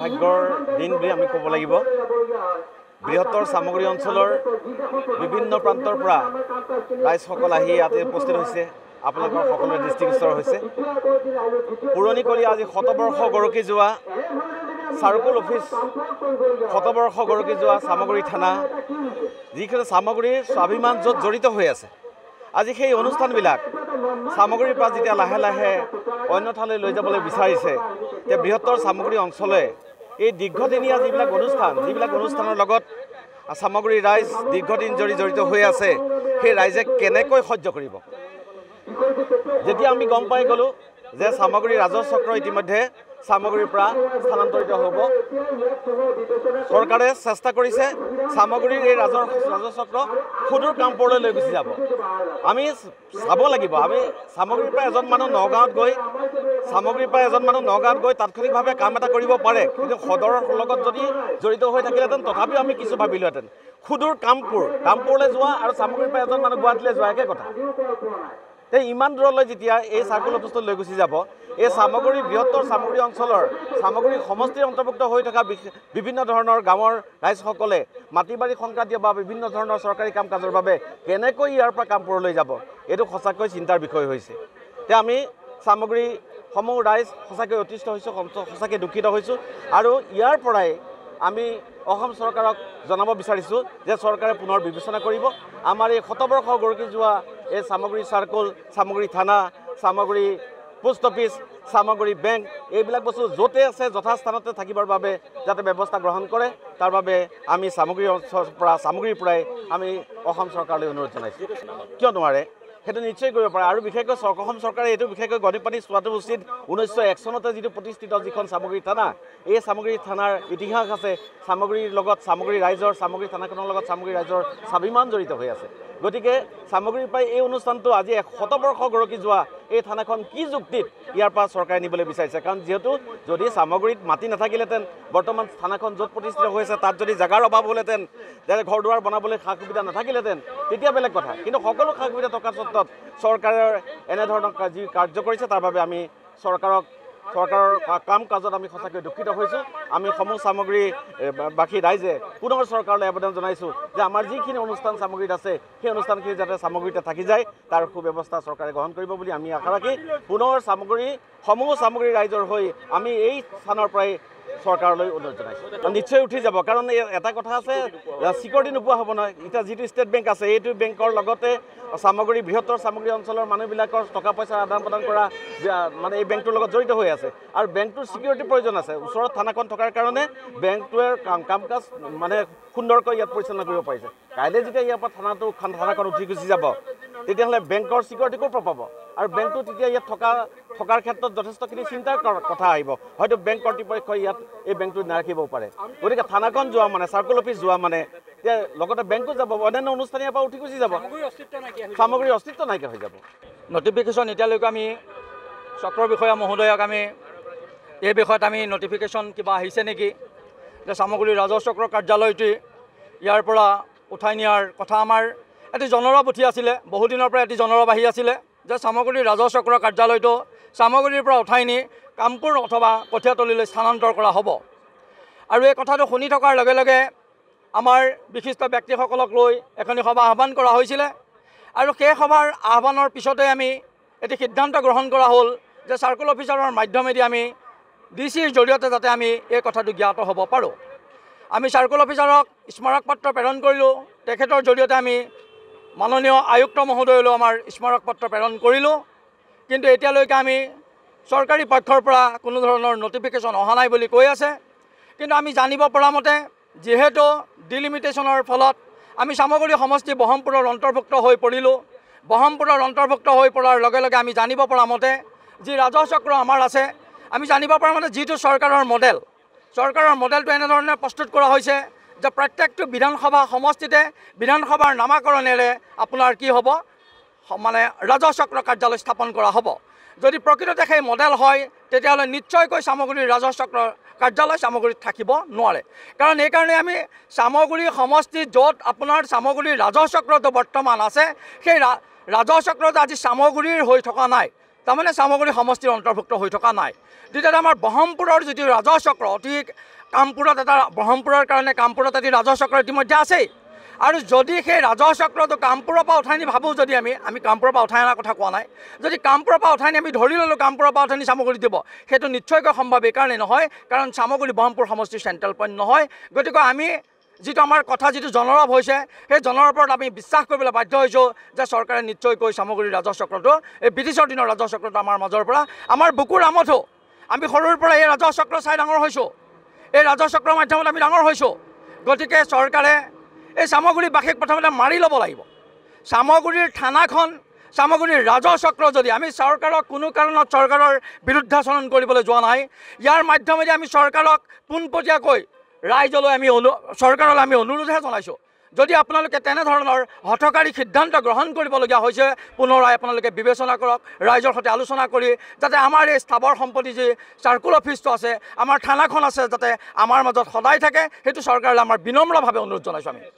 ভাগ্যৰ দিন বুলি আমি ক'ব লাগিব বৃহত্তৰ চামগুৰি অঞ্চলৰ বিভিন্ন প্ৰান্তৰ পৰা ৰাইজসকল আহি ইয়াতে উপস্থিত হৈছে আপোনালোকৰ সকলোৰে স্তৰ হৈছে পুৰণিকলীয়া আজি শতবৰ্ষ গৰকী যোৱা চাৰ্কুল অফিচ শতবৰ্ষ গৰকী যোৱা চামগুৰি থানা যিখিনি চামগুৰি স্বাভিমান য'ত জড়িত হৈ আছে আজি সেই অনুষ্ঠানবিলাক চামগুৰিৰ পৰা যেতিয়া লাহে লাহে অন্য ঠাইলৈ লৈ যাবলৈ বিচাৰিছে তেতিয়া বৃহত্তৰ চামগুৰি অঞ্চলে এই দীৰ্ঘদিনিয়া যাক অনুষ্ঠান অনুষ্ঠানৰ লগত সামগ্ৰী ৰাইজ দীৰ্ঘদিন জৰি জড়িত হৈ আছে সেই ৰাইজে কেনেক সহ্য কৰিব যেতিয়া আমি গম পাই গলো যে সামগ্ৰী ৰাজচক্ৰ ইতিমধ্যে সামগ্ৰীৰ পৰা স্থানান্তৰিত হব সৰকাৰে চেষ্টা কৰেছে সামগ্ৰীৰ এই ৰাজচক্ৰ সুদূৰ কামপুৰ গুছি যাব আমি চাব লাগিব আমি সামগ্ৰীৰ পৰা এজন মানুষ নগাঁত গৈ সামগ্ৰীৰ পৰা এজন মানুষ নগাঁত গৈ তাৎক্ষণিকভাবে কাম এটা কৰব পাৰে কিন্তু সদরের লগত যদি জড়িত হয়ে থাকলেন তথাপিও আমি কিছু ভাবিলেন সুদূর কামপুর কামপুরলে যাওয়া আর সামগ্রীর পৰা এজন মানুষ গুহাটিলে যাওয়া একে কথা তে ইমান দূৰলৈ যেতিয়া এই চাৰ্কুলাৰ বস্তু লৈ গুচি যাব এই চামগুৰি বৃহত্তৰ চামগুৰি অঞ্চলৰ চামগুৰি সমষ্টিৰ অন্তৰ্ভুক্ত হৈ থকা বিভিন্ন ধৰণৰ গাঁৱৰ ৰাইজসকলে মাটি বাৰী সংক্ৰান্তীয় বা বিভিন্ন ধৰণৰ চৰকাৰী কাম কাজৰ বাবে কেনেকৈ ইয়াৰ পৰা কামপুৰলৈ যাব এইটো সঁচাকৈ চিন্তাৰ বিষয় হৈছে তে আমি চামগুৰিসমূহ ৰাইজ সঁচাকৈ অতিষ্ঠ হৈছোঁ সঁচাকৈ দূষিত হৈছোঁ আৰু ইয়াৰ পৰাই আমি অসম চৰকাৰক জনাব বিচাৰিছোঁ যে চৰকাৰে পুনৰ বিবেচনা কৰিব আমাৰ এই শতবৰ্ষ গৰকি যোৱা এই চামগুৰি চাৰ্কল চামগুৰি থানা Chamguri post office Chamguri bank এইবিলাক বস্তু য'তে আছে যথাস্থানতে থাকিবৰ বাবে যাতে ব্যৱস্থা গ্ৰহণ কৰে তাৰ বাবে আমি চামগুৰি অঞ্চলৰ পৰা চামগুৰিৰ পৰাই আমি অসম চৰকাৰলৈ অনুৰোধ জনাইছোঁ কিয় নোৱাৰে সেইটো নিশ্চয় কৰিব পাৰে আৰু বিশেষকৈ অসম চৰকাৰে এইটো বিশেষকৈ গণি পানী চোৱাটো উচিত ঊনৈছশ এক চনতে যিটো প্ৰতিষ্ঠিত যিখন চামগুৰি থানা এই চামগুৰি থানাৰ ইতিহাস আছে চামগুৰিৰ লগত চামগুৰি ৰাইজৰ চামগুৰি থানাখনৰ লগত চামগুৰি ৰাইজৰ স্বাভিমান জড়িত হৈ আছে গতিকে সামগ্ৰী পাই এই অনুষ্ঠানটো আজি শতবৰ্ষ গড়কি যোৱা এই থানাখন কি যুক্তিত ইয়াৰ পৰা চৰকাৰে নিবলৈ বিচাৰিছে কাৰণ যিহেতু যদি চামগুৰিত মাটি নাথাকিলেহেঁতেন বৰ্তমান থানাখন যত প্ৰতিষ্ঠিত হৈ আছে তাত যদি জায়গাৰ অভাব হলেন ঘৰ দুৱাৰ বনাবলৈ সা সুবিধা নাথাকিলেহেঁতেন তেতিয়া বেলেগ কথা কিন্তু সকলো সা সুবিধা থাকা সত্ত্বেও সরকারের এনে ধরনের যা কার্য করেছে তার আমি চৰকাৰক চৰকাৰৰ কাম কাজত আমি সঁচাকৈ দুখিত হৈছোঁ আমি সমূহ চামগ্ৰীবাসী ৰাইজে পুনৰ চৰকাৰলৈ আবেদন জনাইছোঁ যে আমাৰ যিখিনি অনুষ্ঠান চামগ্ৰীত আছে সেই অনুষ্ঠানখিনি যাতে চামগ্ৰীতে থাকি যায় তাৰ সুব্যৱস্থা চৰকাৰে গ্ৰহণ কৰিব বুলি আমি আশা ৰাখি পুনৰ চামগ্ৰী সমূহ চামগ্ৰী ৰাইজৰ হৈ আমি এই স্থানৰ পৰাই চৰকাৰলৈ অনুৰোধ জনাইছোঁ নিশ্চয় উঠি যাব কাৰণ এটা কথা আছে চিকৰটি নোপোৱা হ'ব নহয় এতিয়া যিটো ষ্টেট বেংক আছে এইটো বেংকৰ লগতে চামগুৰি বৃহত্তৰ চামগুৰি অঞ্চলৰ মানুহবিলাকৰ টকা পইচাৰ আদান প্ৰদান কৰা মানে এই বেংকটোৰ লগত জড়িত হৈ আছে আৰু বেংকটোৰ চিকিউৰিটি প্ৰয়োজন আছে ওচৰত থানাখন থকাৰ কাৰণে বেংকটোৱে কাম কাম কাজ মানে সুন্দৰকৈ ইয়াত পৰিচালনা কৰিব পাৰিছে কাইলৈ যেতিয়া ইয়াৰ পৰা থানাটো থানাখন উঠি গুচি যাব তেতিয়াহ'লে বেংকৰ চিকিউৰিটি ক'ৰ পৰা পাব আৰু বেংকটো তেতিয়া ইয়াত থকা থকাৰ ক্ষেত্ৰত যথেষ্টখিনি চিন্তাৰ কথা আহিব হয়তো বেংক কৰ্তৃপক্ষই ইয়াত এই বেংকটো নাৰাখিবও পাৰে গতিকে থানাখন যোৱা মানে চাৰ্কল অফিচ যোৱা মানে এতিয়া লগতে বেংকো যাব অন্যান্য অনুষ্ঠানীয় পৰা উঠি গুচি যাব সামগ্ৰীৰ অস্তিত্ব নাইকিয়া হৈ যাব নটিফিকেশ্যন এতিয়ালৈকে আমি চক্ৰ বিষয়া মহোদয়ক আমি এই বিষয়ত আমি নটিফিকেশ্যন কিবা আহিছে নেকি যে চামগুৰি ৰাজহ চক্ৰ কাৰ্যালয়টি ইয়াৰ পৰা উঠাই নিয়াৰ কথা আমাৰ এটি জনৰ পুথি আছিলে বহুদিনৰ পৰা এটি জনৰ আহি আছিলে যে চামগুৰি ৰাজহ চক্ৰ কাৰ্যালয়টো চামগুৰিৰ পৰা উঠাই নি কামপুৰ অথবা কঠীয়াতলীলৈ স্থানান্তৰ কৰা হ'ব আৰু এই কথাটো শুনি থকাৰ লগে লগে আমাৰ বিশিষ্ট ব্যক্তিসকলক লৈ এখনি সভা আহ্বান কৰা হৈছিলে আৰু সেই সভাৰ আহ্বানৰ পিছতে আমি এটি সিদ্ধান্ত গ্ৰহণ কৰা হ'ল যে চাৰ্কল অফিচাৰৰ মাধ্যমেদি আমি ডি চিৰ জৰিয়তে যাতে আমি এই কথাটো জ্ঞাত হ'ব পাৰোঁ আমি চাৰ্কল অফিচাৰক স্মাৰক পত্ৰ প্ৰেৰণ কৰিলোঁ তেখেতৰ জৰিয়তে আমি মাননীয় আয়ুক্ত মহোদয়লৈ আমাৰ স্মাৰক স্মাৰকপত্ৰ প্ৰেৰণ কৰিলোঁ কিন্তু এতিয়ালৈকে আমি চৰকাৰী পক্ষৰ পৰা কোনো ধৰণৰ ন'টিফিকেশ্যন অহা নাই বুলি কৈ আছে কিন্তু আমি জানিব পৰা মতে যিহেতু ডিলিমিটেশ্যনৰ ফলত আমি চামগুৰি সমষ্টি বহমপুৰৰ অন্তৰ্ভুক্ত হৈ পৰিলোঁ বহমপুৰৰ অন্তৰ্ভুক্ত হৈ পৰাৰ লগে লগে আমি জানিব পৰা মতে যি ৰাজহ চক্ৰ আমাৰ আছে আমি জানিব পৰা মতে যিটো চৰকাৰৰ মডেল চৰকাৰৰ মডেলটো এনেধৰণে প্ৰস্তুত কৰা হৈছে যে প্ৰত্যেকটো বিধানসভা সমষ্টিতে বিধানসভাৰ নামাকৰণেৰে আপোনাৰ কি হ'ব মানে ৰাজহচক্ৰ কাৰ্যালয় স্থাপন কৰা হ'ব যদি প্ৰকৃততে সেই মডেল হয় তেতিয়াহ'লে নিশ্চয়কৈ চামগুৰি ৰাজহচক্ৰ কাৰ্যালয় চামগুৰিত থাকিব নোৱাৰে কাৰণ এইকাৰণে আমি চামগুৰি সমষ্টি য'ত আপোনাৰ চামগুৰি ৰাজহচক্ৰটো বৰ্তমান আছে সেই ৰাজহচক্ৰত আজি চামগুৰিৰ হৈ থকা নাই তাৰমানে চামগুৰি সমষ্টিৰ অন্তৰ্ভুক্ত হৈ থকা নাই দ্বিতীয়তে আমাৰ ব্ৰহ্মপুৰৰ যিটো ৰাজহচক্ৰ অতি কামপুৰত এটা ব্ৰহ্মপুৰৰ কাৰণে কামপুৰত এটি ৰাজহ চক্ৰ ইতিমধ্যে আছেই আৰু যদি সেই ৰাজহ চক্ৰটো কামপুৰৰ পৰা উঠাই নি ভাবোঁ যদি আমি আমি কামপুৰৰ পৰা উঠাই অনাৰ কথা কোৱা নাই যদি কামপুৰৰ পৰা উঠাই নি আমি ধৰি ল'লোঁ কামপুৰৰ পৰা উঠাই নি চামগুৰি দিব সেইটো নিশ্চয়কৈ সম্ভৱ এইকাৰণে নহয় কাৰণ চামগুৰি ব্ৰহ্মপুৰ সমষ্টিৰ চেণ্ট্ৰেল পইণ্ট নহয় গতিকে আমি যিটো আমাৰ কথা যিটো জনৰভ হৈছে সেই জনৰ আমি বিশ্বাস কৰিবলৈ বাধ্য হৈছোঁ যে চৰকাৰে নিশ্চয়কৈ চামগুৰি ৰাজহ এই ব্ৰিটিছৰ দিনৰ ৰাজহ আমাৰ মাজৰ পৰা আমাৰ বুকুৰ আমতো আমি সৰুৰ পৰা এই ৰাজহ চক্ৰ চাই ডাঙৰ হৈছোঁ এই ৰাজহচক্ৰৰ মাধ্যমত আমি ডাঙৰ হৈছোঁ গতিকে চৰকাৰে এই চামগুৰিবাসীক প্ৰথমতে মাৰি ল'ব লাগিব চামগুৰিৰ থানাখন চামগুৰিৰ ৰাজচক্ৰ যদি আমি চৰকাৰক কোনো কাৰণত চৰকাৰৰ বিৰুদ্ধাচৰণ কৰিবলৈ যোৱা নাই ইয়াৰ মাধ্যমেদি আমি চৰকাৰক পোনপটীয়াকৈ ৰাইজলৈ আমি অনু চৰকাৰলৈ আমি অনুৰোধহে জনাইছোঁ যদি আপোনালোকে তেনেধৰণৰ হঠকাৰী সিদ্ধান্ত গ্ৰহণ কৰিবলগীয়া হৈছে পুনৰাই আপোনালোকে বিবেচনা কৰক ৰাইজৰ সৈতে আলোচনা কৰি যাতে আমাৰ এই স্থাৱৰ সম্পত্তি যি চাৰ্কুল অফিচটো আছে আমাৰ থানাখন আছে যাতে আমাৰ মাজত সদায় থাকে সেইটো চৰকাৰলৈ আমাৰ বিনম্ৰভাৱে অনুৰোধ জনাইছোঁ আমি